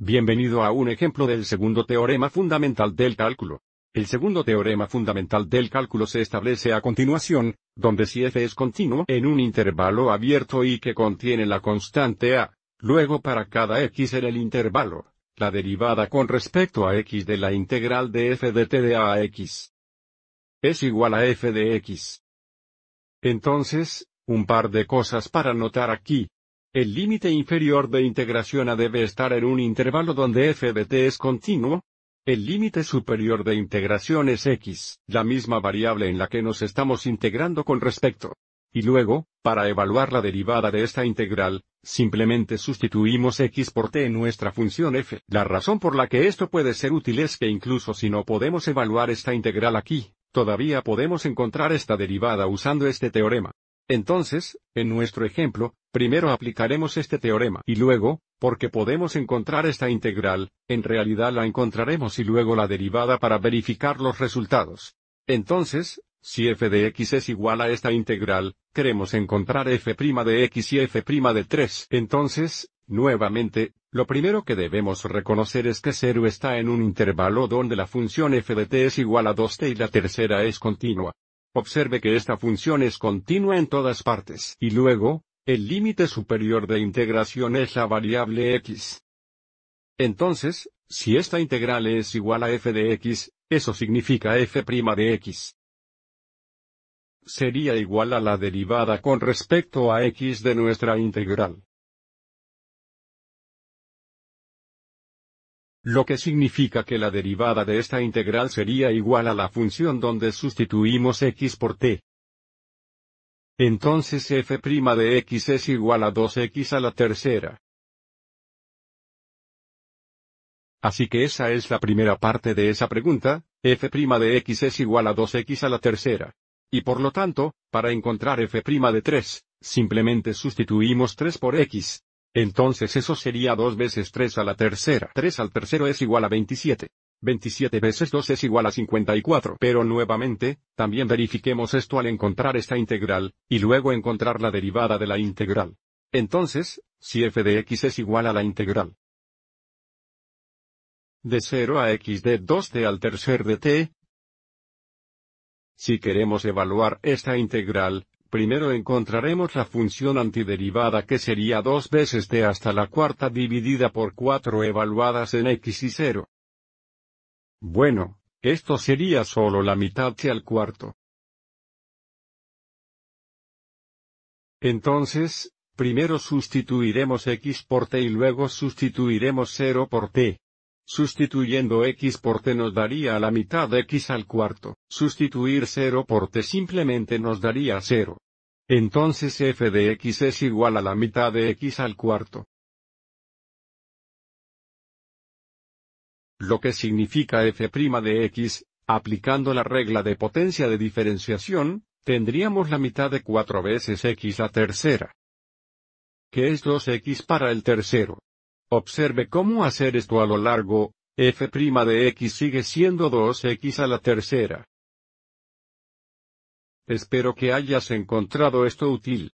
Bienvenido a un ejemplo del segundo teorema fundamental del cálculo. El segundo teorema fundamental del cálculo se establece a continuación, donde si f es continuo en un intervalo abierto y que contiene la constante a, luego para cada x en el intervalo, la derivada con respecto a x de la integral de f de t de a a x es igual a f de x. Entonces, un par de cosas para notar aquí. El límite inferior de integración A debe estar en un intervalo donde f de t es continuo. El límite superior de integración es x, la misma variable en la que nos estamos integrando con respecto. Y luego, para evaluar la derivada de esta integral, simplemente sustituimos x por t en nuestra función f. La razón por la que esto puede ser útil es que incluso si no podemos evaluar esta integral aquí, todavía podemos encontrar esta derivada usando este teorema. Entonces, en nuestro ejemplo, Primero aplicaremos este teorema y luego, porque podemos encontrar esta integral, en realidad la encontraremos y luego la derivada para verificar los resultados. Entonces, si f de x es igual a esta integral, queremos encontrar f' de x y f' de 3. Entonces, nuevamente, lo primero que debemos reconocer es que 0 está en un intervalo donde la función f de t es igual a 2t y la tercera es continua. Observe que esta función es continua en todas partes. Y luego, el límite superior de integración es la variable x. Entonces, si esta integral es igual a f de x, eso significa f' de x. Sería igual a la derivada con respecto a x de nuestra integral. Lo que significa que la derivada de esta integral sería igual a la función donde sustituimos x por t. Entonces f' de x es igual a 2x a la tercera. Así que esa es la primera parte de esa pregunta, f' de x es igual a 2x a la tercera. Y por lo tanto, para encontrar f' de 3, simplemente sustituimos 3 por x. Entonces eso sería 2 veces 3 a la tercera. 3 al tercero es igual a 27. 27 veces 2 es igual a 54. Pero nuevamente, también verifiquemos esto al encontrar esta integral, y luego encontrar la derivada de la integral. Entonces, si f de x es igual a la integral de 0 a x de 2t al tercer de t, si queremos evaluar esta integral, primero encontraremos la función antiderivada que sería 2 veces t hasta la cuarta dividida por 4 evaluadas en x y 0. Bueno, esto sería solo la mitad t al cuarto. Entonces, primero sustituiremos x por t y luego sustituiremos 0 por t. Sustituyendo x por t nos daría la mitad de x al cuarto, sustituir 0 por t simplemente nos daría 0. Entonces f de x es igual a la mitad de x al cuarto. lo que significa f' de x, aplicando la regla de potencia de diferenciación, tendríamos la mitad de 4 veces x a tercera. ¿Qué es 2x para el tercero? Observe cómo hacer esto a lo largo, f' de x sigue siendo 2x a la tercera. Espero que hayas encontrado esto útil.